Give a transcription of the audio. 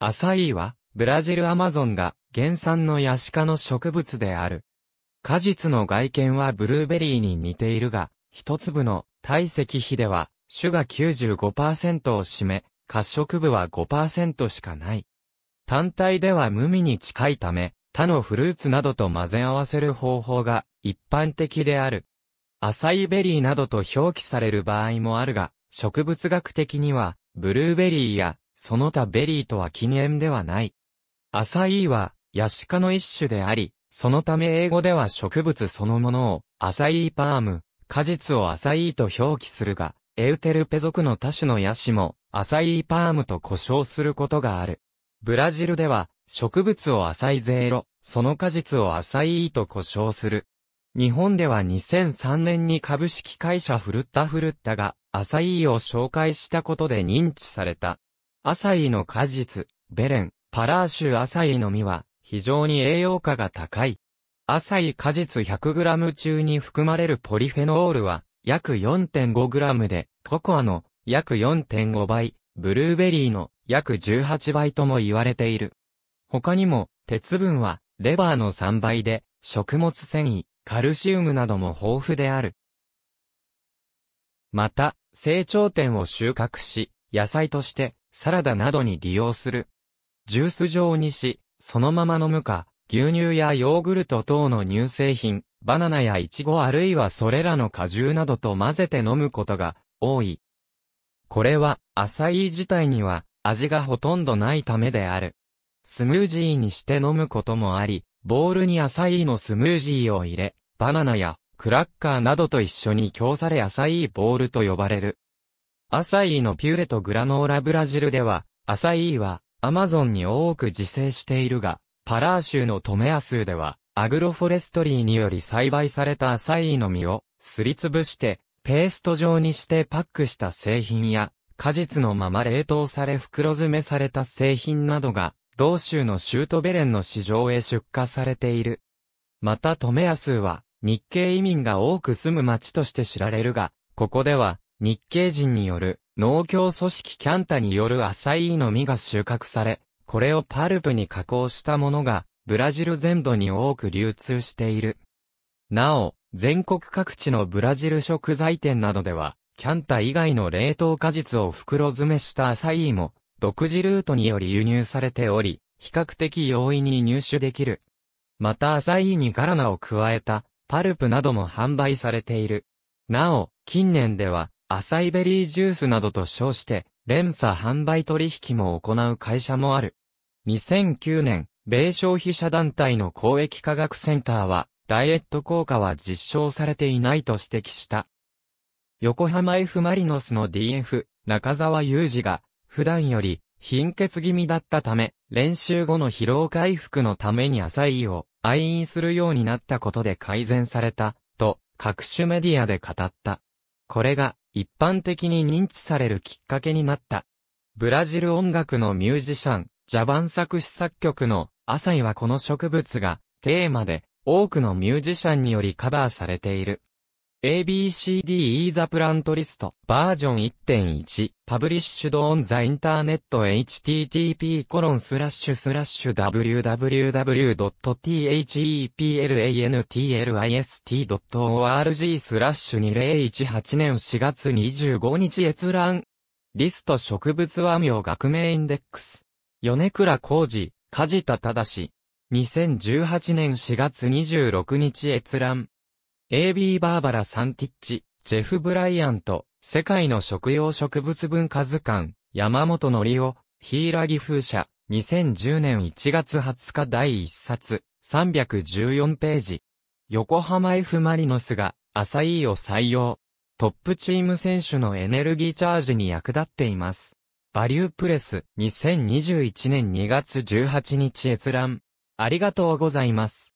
アサイーは、ブラジルアマゾンが原産のヤシ科の植物である。果実の外見はブルーベリーに似ているが、一粒の体積比では、種が95%を占め、褐色部は5%しかない。単体では無味に近いため、他のフルーツなどと混ぜ合わせる方法が一般的である。アサイベリーなどと表記される場合もあるが、植物学的には、ブルーベリーやその他ベリーとは禁煙ではない。アサイーは、ヤシ科の一種であり、そのため英語では植物そのものを、アサイーパーム、果実をアサイーと表記するが、エウテルペ族の多種のヤシも、アサイーパームと呼称することがある。ブラジルでは、植物をアサイゼーロ、その果実をアサイーと呼称する。日本では2003年に株式会社フルッタフルッタが、アサイーを紹介したことで認知された。アサイの果実、ベレン、パラーシュアサイの実は、非常に栄養価が高い。アサイ果実 100g 中に含まれるポリフェノールは、約 4.5g で、ココアの約4.5倍、ブルーベリーの約18倍とも言われている。他にも、鉄分は、レバーの3倍で、食物繊維、カルシウムなども豊富である。また、成長点を収穫し、野菜として、サラダなどに利用する。ジュース状にし、そのまま飲むか、牛乳やヨーグルト等の乳製品、バナナやイチゴあるいはそれらの果汁などと混ぜて飲むことが多い。これは、アサイー自体には味がほとんどないためである。スムージーにして飲むこともあり、ボウルにアサイーのスムージーを入れ、バナナやクラッカーなどと一緒に供されアサイーボウルと呼ばれる。アサイーのピューレとグラノーラブラジルでは、アサイーはアマゾンに多く自生しているが、パラー州のトメア州では、アグロフォレストリーにより栽培されたアサイーの実をすりつぶして、ペースト状にしてパックした製品や、果実のまま冷凍され袋詰めされた製品などが、同州のシュートベレンの市場へ出荷されている。またトメア州は、日系移民が多く住む町として知られるが、ここでは、日系人による農協組織キャンタによるアサイーの実が収穫され、これをパルプに加工したものが、ブラジル全土に多く流通している。なお、全国各地のブラジル食材店などでは、キャンタ以外の冷凍果実を袋詰めしたアサイーも、独自ルートにより輸入されており、比較的容易に入手できる。またアサイーにガラナを加えた、パルプなども販売されている。なお、近年では、アサイベリージュースなどと称して、連鎖販売取引も行う会社もある。2009年、米消費者団体の公益科学センターは、ダイエット効果は実証されていないと指摘した。横浜 F マリノスの DF、中澤裕二が、普段より、貧血気味だったため、練習後の疲労回復のためにアサイを愛飲するようになったことで改善された、と、各種メディアで語った。これが、一般的に認知されるきっかけになった。ブラジル音楽のミュージシャン、ジャバン作詞作曲の、浅井はこの植物が、テーマで、多くのミュージシャンによりカバーされている。ABCDE The Plant List バージョン1.1パブリッシュドオンザインターネット http コロンスラッシュスラッシュ www.theplantlist.org スラッシュ2018年4月25日閲覧リスト植物和名学名インデックス米倉浩二梶田正2018年4月26日閲覧 AB バーバラ・サンティッチ、ジェフ・ブライアント、世界の食用植物文化図鑑、山本のりお、ギ風車、2010年1月20日第1冊、314ページ。横浜 F マリノスが、アサイーを採用。トップチーム選手のエネルギーチャージに役立っています。バリュープレス、2021年2月18日閲覧。ありがとうございます。